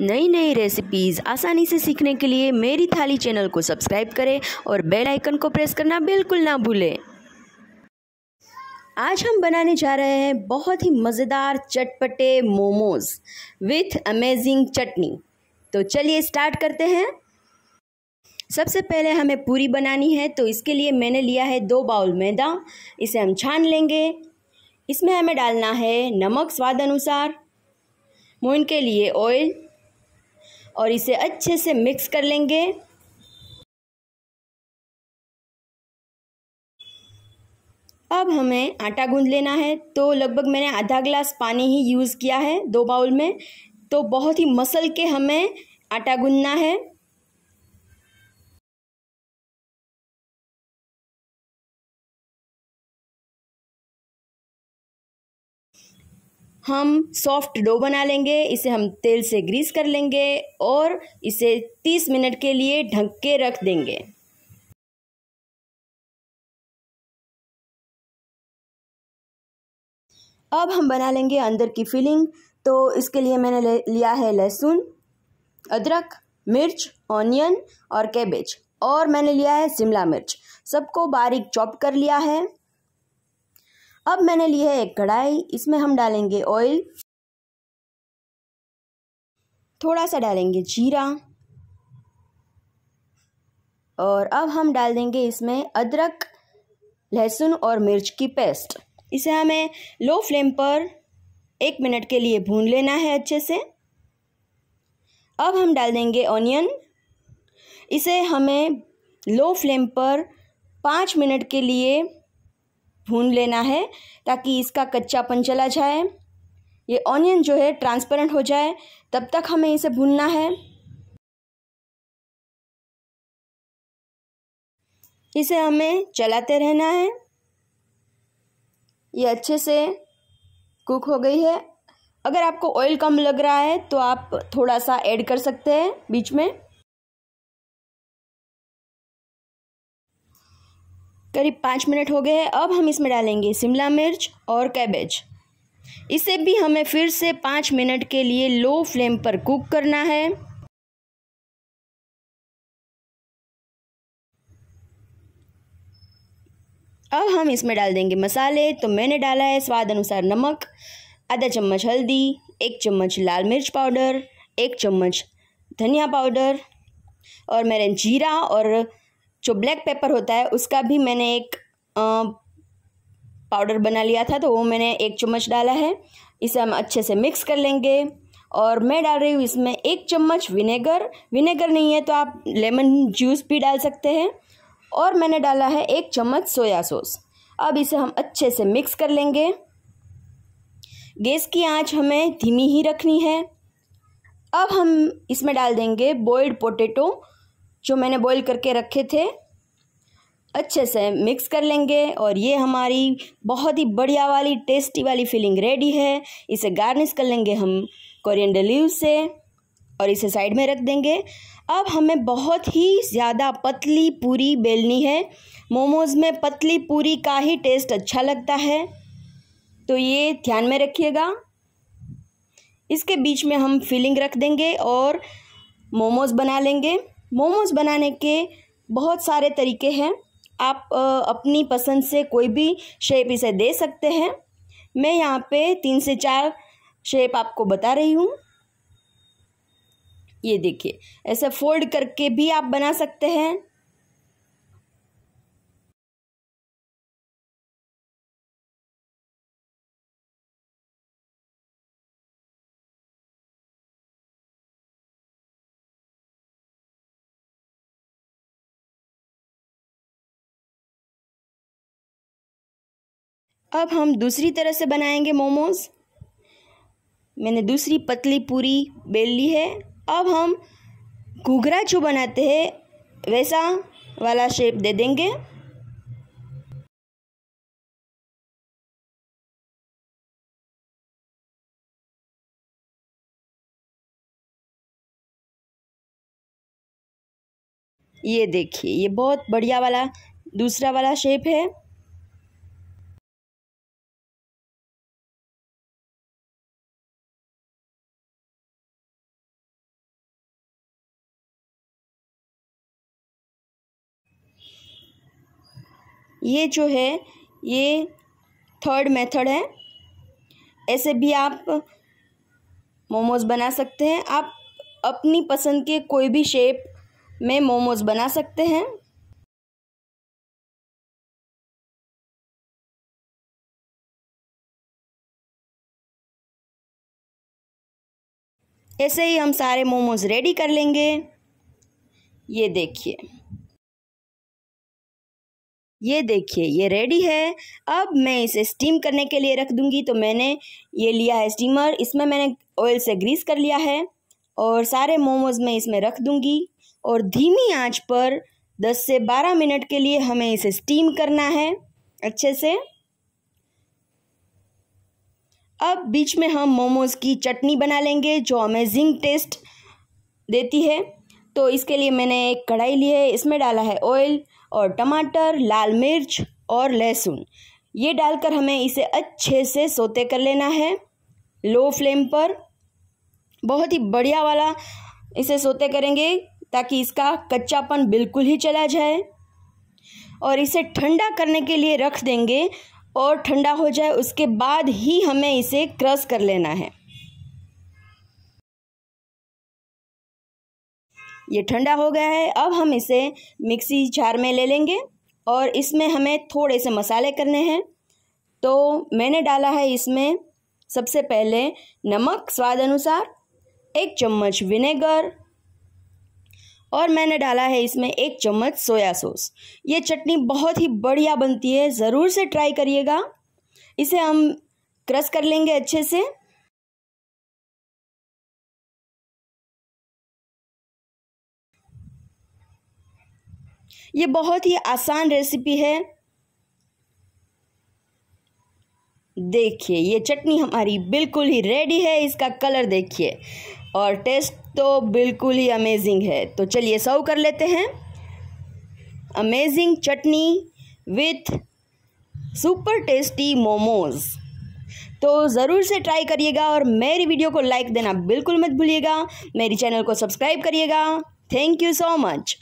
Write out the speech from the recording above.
नई नई रेसिपीज़ आसानी से सीखने के लिए मेरी थाली चैनल को सब्सक्राइब करें और बेल आइकन को प्रेस करना बिल्कुल ना भूलें आज हम बनाने जा रहे हैं बहुत ही मज़ेदार चटपटे मोमोज विथ अमेजिंग चटनी तो चलिए स्टार्ट करते हैं सबसे पहले हमें पूरी बनानी है तो इसके लिए मैंने लिया है दो बाउल मैदा इसे हम छान लेंगे इसमें हमें डालना है नमक स्वाद अनुसार मोइन के लिए ऑयल और इसे अच्छे से मिक्स कर लेंगे अब हमें आटा गूंद लेना है तो लगभग मैंने आधा ग्लास पानी ही यूज़ किया है दो बाउल में तो बहुत ही मसल के हमें आटा गूंदना है हम सॉफ्ट डो बना लेंगे इसे हम तेल से ग्रीस कर लेंगे और इसे 30 मिनट के लिए ढक के रख देंगे अब हम बना लेंगे अंदर की फिलिंग तो इसके लिए मैंने लिया है लहसुन अदरक मिर्च ऑनियन और कैबेज और मैंने लिया है शिमला मिर्च सबको बारीक चॉप कर लिया है अब मैंने ली है एक कढ़ाई इसमें हम डालेंगे ऑयल थोड़ा सा डालेंगे जीरा और अब हम डाल देंगे इसमें अदरक लहसुन और मिर्च की पेस्ट इसे हमें लो फ्लेम पर एक मिनट के लिए भून लेना है अच्छे से अब हम डाल देंगे ऑनियन इसे हमें लो फ्लेम पर पाँच मिनट के लिए भून लेना है ताकि इसका कच्चापन चला जाए ये ऑनियन जो है ट्रांसपेरेंट हो जाए तब तक हमें इसे भूनना है इसे हमें चलाते रहना है ये अच्छे से कुक हो गई है अगर आपको ऑयल कम लग रहा है तो आप थोड़ा सा ऐड कर सकते हैं बीच में करीब पाँच मिनट हो गए हैं अब हम इसमें डालेंगे शिमला मिर्च और कैबेज इसे भी हमें फिर से पाँच मिनट के लिए लो फ्लेम पर कुक करना है अब हम इसमें डाल देंगे मसाले तो मैंने डाला है स्वाद अनुसार नमक आधा चम्मच हल्दी एक चम्मच लाल मिर्च पाउडर एक चम्मच धनिया पाउडर और मैंने जीरा और जो ब्लैक पेपर होता है उसका भी मैंने एक पाउडर बना लिया था तो वो मैंने एक चम्मच डाला है इसे हम अच्छे से मिक्स कर लेंगे और मैं डाल रही हूँ इसमें एक चम्मच विनेगर विनेगर नहीं है तो आप लेमन जूस भी डाल सकते हैं और मैंने डाला है एक चम्मच सोया सॉस अब इसे हम अच्छे से मिक्स कर लेंगे गैस की आंच हमें धीमी ही रखनी है अब हम इसमें डाल देंगे बॉयल्ड पोटैटो जो मैंने बॉईल करके रखे थे अच्छे से मिक्स कर लेंगे और ये हमारी बहुत ही बढ़िया वाली टेस्टी वाली फीलिंग रेडी है इसे गार्निश कर लेंगे हम कोरिएंडर लीव से और इसे साइड में रख देंगे अब हमें बहुत ही ज़्यादा पतली पूरी बेलनी है मोमोज़ में पतली पूरी का ही टेस्ट अच्छा लगता है तो ये ध्यान में रखिएगा इसके बीच में हम फिलिंग रख देंगे और मोमोज़ बना लेंगे मोमोज़ बनाने के बहुत सारे तरीके हैं आप अपनी पसंद से कोई भी शेप इसे दे सकते हैं मैं यहाँ पे तीन से चार शेप आपको बता रही हूँ ये देखिए ऐसे फोल्ड करके भी आप बना सकते हैं अब हम दूसरी तरह से बनाएंगे मोमोज मैंने दूसरी पतली पूरी बेल ली है अब हम घुघरा जो बनाते हैं वैसा वाला शेप दे देंगे ये देखिए ये बहुत बढ़िया वाला दूसरा वाला शेप है ये जो है ये थर्ड मेथड है ऐसे भी आप मोमोज बना सकते हैं आप अपनी पसंद के कोई भी शेप में मोमोज बना सकते हैं ऐसे ही हम सारे मोमोज रेडी कर लेंगे ये देखिए ये देखिए ये रेडी है अब मैं इसे स्टीम करने के लिए रख दूँगी तो मैंने ये लिया है स्टीमर इसमें मैंने ऑयल से ग्रीस कर लिया है और सारे मोमोज़ मैं इसमें रख दूँगी और धीमी आंच पर 10 से 12 मिनट के लिए हमें इसे स्टीम करना है अच्छे से अब बीच में हम मोमोज़ की चटनी बना लेंगे जो अमेजिंग टेस्ट देती है तो इसके लिए मैंने एक कढ़ाई ली है इसमें डाला है ऑयल और टमाटर लाल मिर्च और लहसुन ये डालकर हमें इसे अच्छे से सोते कर लेना है लो फ्लेम पर बहुत ही बढ़िया वाला इसे सोते करेंगे ताकि इसका कच्चापन बिल्कुल ही चला जाए और इसे ठंडा करने के लिए रख देंगे और ठंडा हो जाए उसके बाद ही हमें इसे क्रस कर लेना है ये ठंडा हो गया है अब हम इसे मिक्सी जार में ले लेंगे और इसमें हमें थोड़े से मसाले करने हैं तो मैंने डाला है इसमें सबसे पहले नमक स्वाद अनुसार एक चम्मच विनेगर और मैंने डाला है इसमें एक चम्मच सोया सॉस ये चटनी बहुत ही बढ़िया बनती है ज़रूर से ट्राई करिएगा इसे हम क्रश कर लेंगे अच्छे से ये बहुत ही आसान रेसिपी है देखिए ये चटनी हमारी बिल्कुल ही रेडी है इसका कलर देखिए और टेस्ट तो बिल्कुल ही अमेजिंग है तो चलिए सर्व कर लेते हैं amazing chutney with super tasty momos तो ज़रूर से ट्राई करिएगा और मेरी वीडियो को लाइक देना बिल्कुल मत भूलिएगा मेरी चैनल को सब्सक्राइब करिएगा थैंक यू सो मच